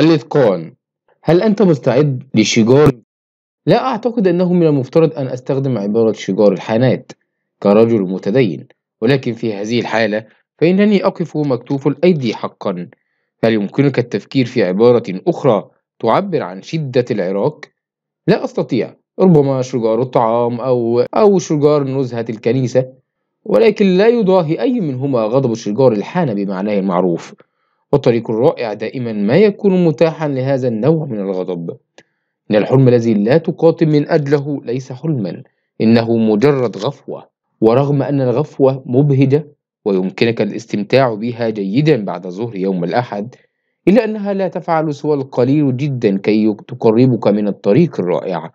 الإتقان هل أنت مستعد لشجار؟ لا أعتقد أنه من المفترض أن أستخدم عبارة شجار الحانات كرجل متدين ولكن في هذه الحالة فإنني أقف مكتوف الأيدي حقا هل يمكنك التفكير في عبارة أخرى تعبر عن شدة العراق؟ لا أستطيع ربما شجار الطعام أو أو شجار نزهة الكنيسة ولكن لا يضاهي أي منهما غضب الشجار الحان بمعناه المعروف وطريق الرائع دائما ما يكون متاحا لهذا النوع من الغضب إن الحلم الذي لا تقاتل من أجله ليس حلما إنه مجرد غفوة ورغم أن الغفوة مبهجة ويمكنك الاستمتاع بها جيدا بعد ظهر يوم الأحد إلا أنها لا تفعل سوى القليل جدا كي تقربك من الطريق الرائع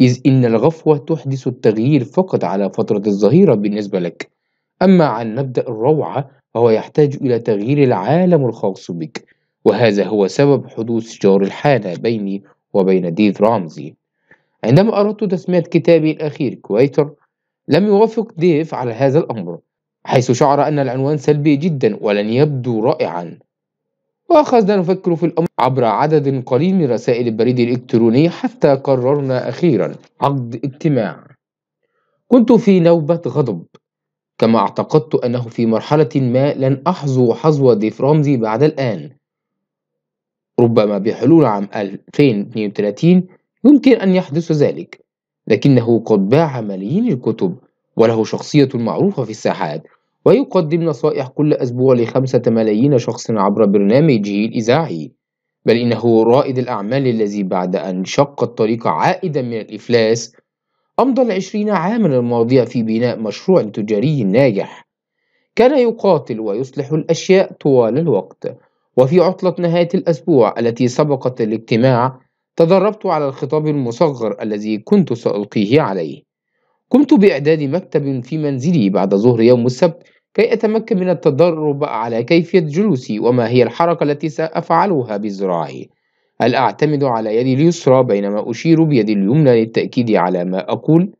إذ إن الغفوة تحدث التغيير فقط على فترة الظهيرة بالنسبة لك أما عن مبدأ الروعة فهو يحتاج إلى تغيير العالم الخاص بك وهذا هو سبب حدوث جار الحالة بيني وبين ديف رامزي عندما أردت تسمية كتابي الأخير كويتر لم يوافق ديف على هذا الأمر حيث شعر أن العنوان سلبي جدا ولن يبدو رائعا وأخذنا نفكر في الأمر عبر عدد قليل من رسائل البريد الإلكتروني حتى قررنا أخيرا عقد اجتماع كنت في نوبة غضب كما اعتقدت أنه في مرحلة ما لن أحظو حظوة ديف رمزي بعد الآن ربما بحلول عام 2032 يمكن أن يحدث ذلك لكنه قد باع ملايين الكتب وله شخصية معروفة في الساحات ويقدم نصائح كل أسبوع لخمسة ملايين شخص عبر برنامجه الإذاعي بل إنه رائد الأعمال الذي بعد أن شق الطريق عائدا من الإفلاس أمضى العشرين عاما الماضية في بناء مشروع تجاري ناجح كان يقاتل ويصلح الأشياء طوال الوقت وفي عطلة نهاية الأسبوع التي سبقت الاجتماع تدربت على الخطاب المصغر الذي كنت سألقيه عليه قمت بإعداد مكتب في منزلي بعد ظهر يوم السبت كي أتمكن من التدرب على كيفية جلوسي وما هي الحركة التي سأفعلها بذراعي هل أعتمد على يدي اليسرى بينما أشير بيدي اليمنى للتأكيد على ما أقول؟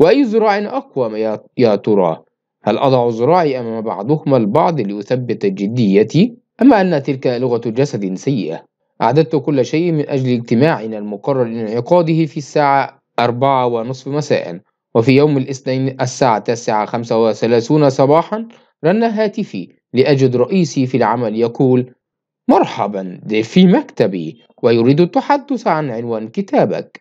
وأي ذراع أقوى يا ترى؟ هل أضع ذراعي أمام بعضهما البعض لأثبت جديتي؟ أما أن تلك لغة جسد سيئة أعددت كل شيء من أجل اجتماعنا المقرر لانعقاده في الساعة أربعة ونصف مساء وفي يوم الاثنين الساعة تسعة خمسة وثلاثون صباحا رن هاتفي لأجد رئيسي في العمل يقول مرحبا ديف في مكتبي ويريد التحدث عن عنوان كتابك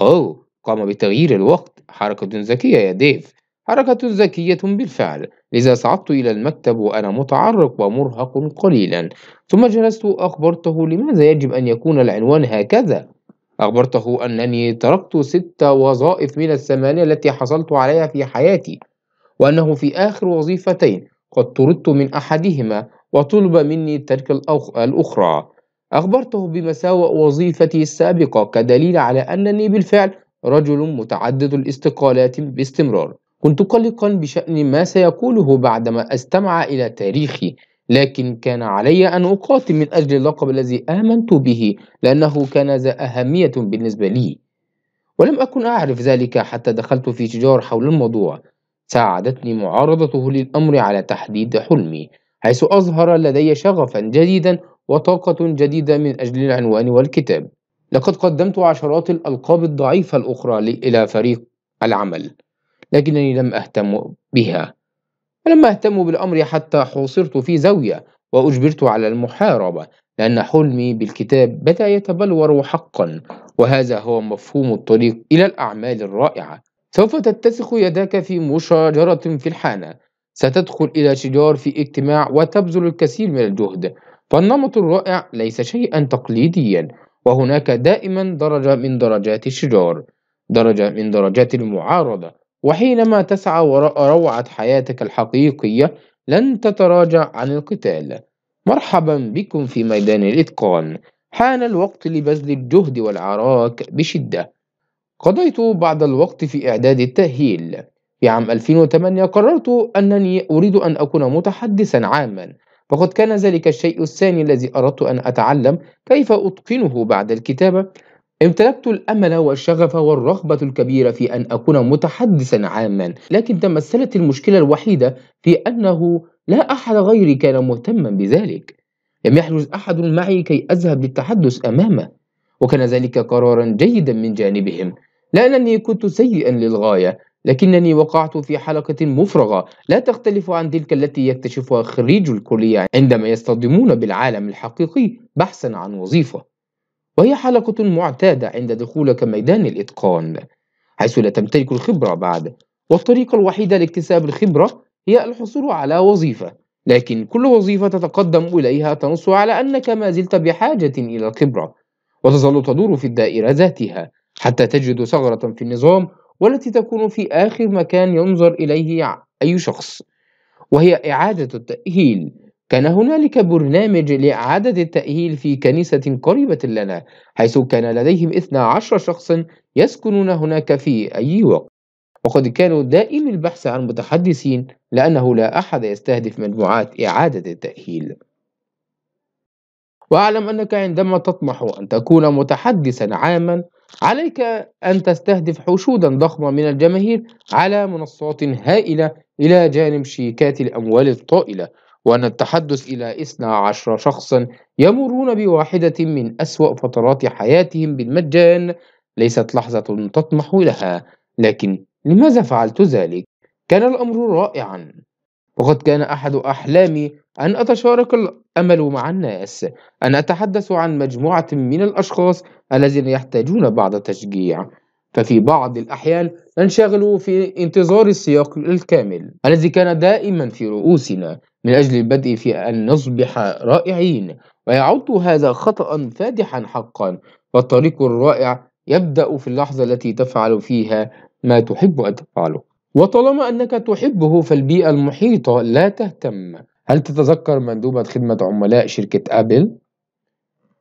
أوه قام بتغيير الوقت حركة ذكية يا ديف حركة ذكية بالفعل لذا صعدت إلى المكتب وأنا متعرق ومرهق قليلا ثم جلست أخبرته لماذا يجب أن يكون العنوان هكذا أخبرته أنني تركت ست وظائف من الثمانية التي حصلت عليها في حياتي وأنه في آخر وظيفتين قد طردت من أحدهما وطلب مني ترك الأخرى أخبرته بمساوئ وظيفتي السابقة كدليل على أنني بالفعل رجل متعدد الاستقالات باستمرار كنت قلقا بشأن ما سيقوله بعدما استمع إلى تاريخي لكن كان علي أن أقاتل من أجل اللقب الذي آمنت به لأنه كان ذا أهمية بالنسبة لي ولم أكن أعرف ذلك حتى دخلت في شجار حول الموضوع ساعدتني معارضته للأمر على تحديد حلمي حيث أظهر لدي شغفا جديدا وطاقة جديدة من أجل العنوان والكتاب لقد قدمت عشرات الألقاب الضعيفة الأخرى إلى فريق العمل لكنني لم أهتم بها ولم أهتم بالأمر حتى حوصرت في زاوية وأجبرت على المحاربة لأن حلمي بالكتاب بدأ يتبلور حقا وهذا هو مفهوم الطريق إلى الأعمال الرائعة سوف تتسخ يداك في مشاجرة في الحانة ستدخل إلى شجار في اجتماع وتبذل الكثير من الجهد فالنمط الرائع ليس شيئا تقليديا وهناك دائما درجة من درجات الشجار درجة من درجات المعارضة وحينما تسعى وراء روعة حياتك الحقيقية لن تتراجع عن القتال مرحبا بكم في ميدان الإتقان حان الوقت لبذل الجهد والعراك بشدة قضيت بعض الوقت في إعداد التأهيل في عام 2008 قررت أنني أريد أن أكون متحدثا عاما فقد كان ذلك الشيء الثاني الذي أردت أن أتعلم كيف أتقنه بعد الكتابة امتلكت الأمل والشغف والرغبة الكبيرة في أن أكون متحدثا عاما لكن تمثلت المشكلة الوحيدة في أنه لا أحد غيري كان مهتما بذلك لم يحجز أحد معي كي أذهب للتحدث أمامه وكان ذلك قرارا جيدا من جانبهم لأنني كنت سيئا للغاية لكنني وقعت في حلقة مفرغة لا تختلف عن تلك التي يكتشفها خريج الكلية عندما يصطدمون بالعالم الحقيقي بحثا عن وظيفة وهي حلقة معتادة عند دخولك ميدان الإتقان حيث لا تمتلك الخبرة بعد والطريقة الوحيدة لاكتساب الخبرة هي الحصول على وظيفة لكن كل وظيفة تتقدم إليها تنص على أنك ما زلت بحاجة إلى الخبرة وتظل تدور في الدائرة ذاتها حتى تجد ثغرة في النظام والتي تكون في آخر مكان ينظر إليه أي شخص وهي إعادة التأهيل كان هنالك برنامج لإعادة التأهيل في كنيسة قريبة لنا حيث كان لديهم 12 شخص يسكنون هناك في أي وقت وقد كانوا دائم البحث عن متحدثين لأنه لا أحد يستهدف مجموعات إعادة التأهيل واعلم انك عندما تطمح ان تكون متحدثا عاما عليك أن تستهدف حشودا ضخمة من الجماهير على منصات هائلة إلى جانب شيكات الأموال الطائلة وأن التحدث إلى 12 شخصا يمرون بواحدة من أسوأ فترات حياتهم بالمجان ليست لحظة تطمح لها لكن لماذا فعلت ذلك؟ كان الأمر رائعا وقد كان أحد أحلامي أن أتشارك الأمل مع الناس أن أتحدث عن مجموعة من الأشخاص الذين يحتاجون بعض التشجيع ففي بعض الأحيان ننشغل في انتظار السياق الكامل الذي كان دائما في رؤوسنا من أجل البدء في أن نصبح رائعين ويعد هذا خطأ فادحا حقا فالطريق الرائع يبدأ في اللحظة التي تفعل فيها ما تحب أن تفعله وطالما أنك تحبه فالبيئة المحيطة لا تهتم هل تتذكر مندوبة خدمة عملاء شركة أبل؟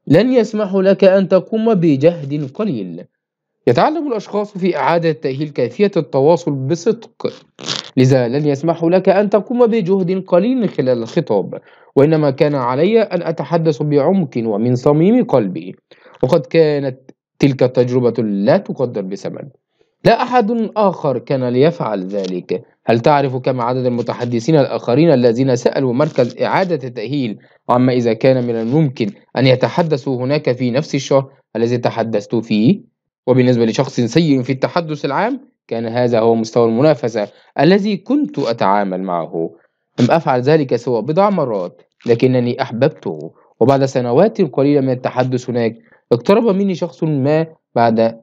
لن يسمح لك أن تقوم بجهد قليل يتعلم الأشخاص في إعادة تأهيل كيفية التواصل بصدق لذا لن يسمح لك أن تقوم بجهد قليل خلال الخطاب وإنما كان علي أن أتحدث بعمق ومن صميم قلبي وقد كانت تلك التجربة لا تقدر بثمن لا أحد آخر كان ليفعل ذلك هل تعرف كم عدد المتحدثين الآخرين الذين سألوا مركز إعادة التأهيل عما إذا كان من الممكن أن يتحدثوا هناك في نفس الشهر الذي تحدثت فيه؟ وبالنسبة لشخص سيء في التحدث العام كان هذا هو مستوى المنافسة الذي كنت أتعامل معه لم أفعل ذلك سوى بضع مرات لكنني أحببته وبعد سنوات قليلة من التحدث هناك اقترب مني شخص ما بعد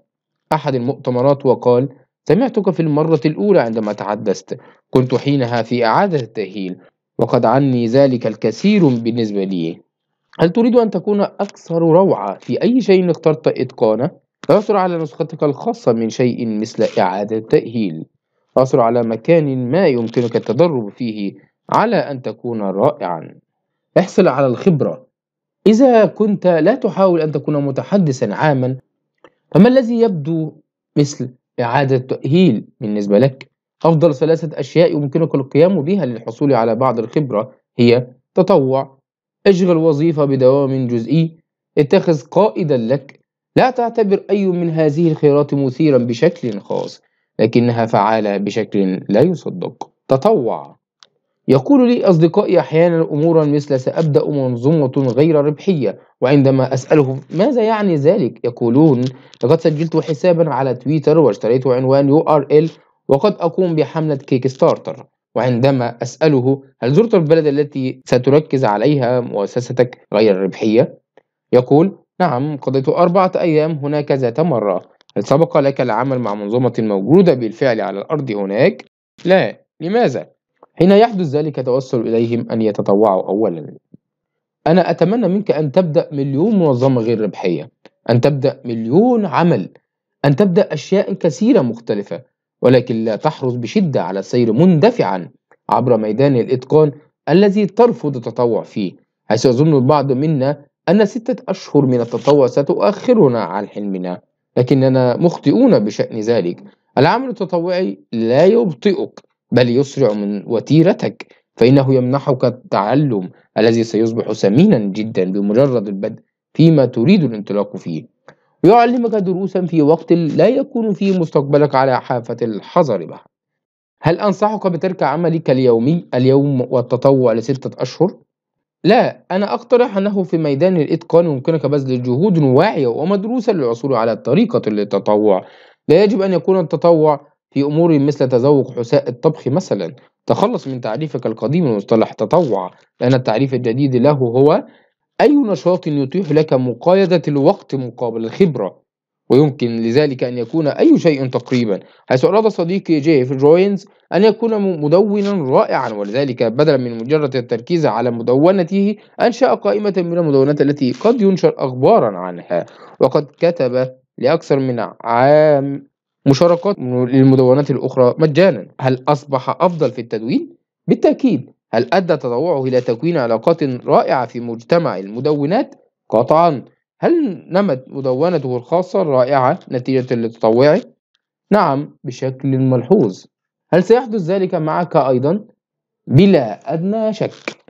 أحد المؤتمرات وقال سمعتك في المرة الأولى عندما تحدثت كنت حينها في إعادة التأهيل وقد عني ذلك الكثير بالنسبة لي هل تريد أن تكون أكثر روعة في أي شيء اخترت إتقانه؟ تعثر على نسختك الخاصة من شيء مثل إعادة التأهيل عثر على مكان ما يمكنك التدرب فيه على أن تكون رائعا احصل على الخبرة إذا كنت لا تحاول أن تكون متحدثا عاما فما الذي يبدو مثل إعادة تأهيل بالنسبة لك؟ أفضل ثلاثة أشياء يمكنك القيام بها للحصول على بعض الخبرة هي تطوع اشغل وظيفة بدوام جزئي اتخذ قائدا لك لا تعتبر أي من هذه الخيارات مثيرا بشكل خاص لكنها فعالة بشكل لا يصدق تطوع يقول لي أصدقائي أحيانا أمورا مثل سأبدأ منظومة غير ربحية وعندما أسألهم ماذا يعني ذلك يقولون لقد سجلت حسابا على تويتر واشتريت عنوان URL وقد أقوم بحملة كيك ستارتر وعندما أسأله هل زرت البلد التي ستركز عليها مؤسستك غير الربحية؟ يقول نعم قضيت أربعة أيام هناك ذات مرة هل سبق لك العمل مع منظومة موجودة بالفعل على الأرض هناك؟ لا لماذا؟ حين يحدث ذلك توسل إليهم أن يتطوعوا أولا أنا أتمنى منك أن تبدأ مليون منظمة غير ربحية أن تبدأ مليون عمل أن تبدأ أشياء كثيرة مختلفة ولكن لا تحرص بشدة على السير مندفعا عبر ميدان الإتقان الذي ترفض التطوع فيه حيث يظن البعض منا أن ستة أشهر من التطوع ستؤخرنا عن حلمنا لكننا مخطئون بشأن ذلك العمل التطوعي لا يبطئك بل يسرع من وتيرتك فإنه يمنحك التعلم الذي سيصبح ثمينا جدا بمجرد البدء فيما تريد الانطلاق فيه ويعلمك دروسا في وقت لا يكون فيه مستقبلك على حافة الحذر بها هل أنصحك بترك عملك اليومي اليوم والتطوع لستة أشهر؟ لا أنا أقترح أنه في ميدان الإتقان يمكنك بذل جهود واعية ومدروسة للعثور على الطريقة للتطوع لا يجب أن يكون التطوع في أمور مثل تذوق حساء الطبخ مثلا تخلص من تعريفك القديم لمصطلح تطوع لأن التعريف الجديد له هو أي نشاط يتيح لك مقايضة الوقت مقابل الخبرة ويمكن لذلك أن يكون أي شيء تقريبا حيث أراد صديقي جيف جوينز أن يكون مدونا رائعا ولذلك بدلا من مجرد التركيز على مدونته أنشأ قائمة من المدونات التي قد ينشر أخبارا عنها وقد كتب لأكثر من عام مشاركات للمدونات الأخرى مجانا هل أصبح أفضل في التدوين؟ بالتأكيد هل أدى تطوعه إلى تكوين علاقات رائعة في مجتمع المدونات؟ قطعا هل نمت مدونته الخاصة الرائعة نتيجة لتطوعه؟ نعم بشكل ملحوظ هل سيحدث ذلك معك أيضا؟ بلا أدنى شك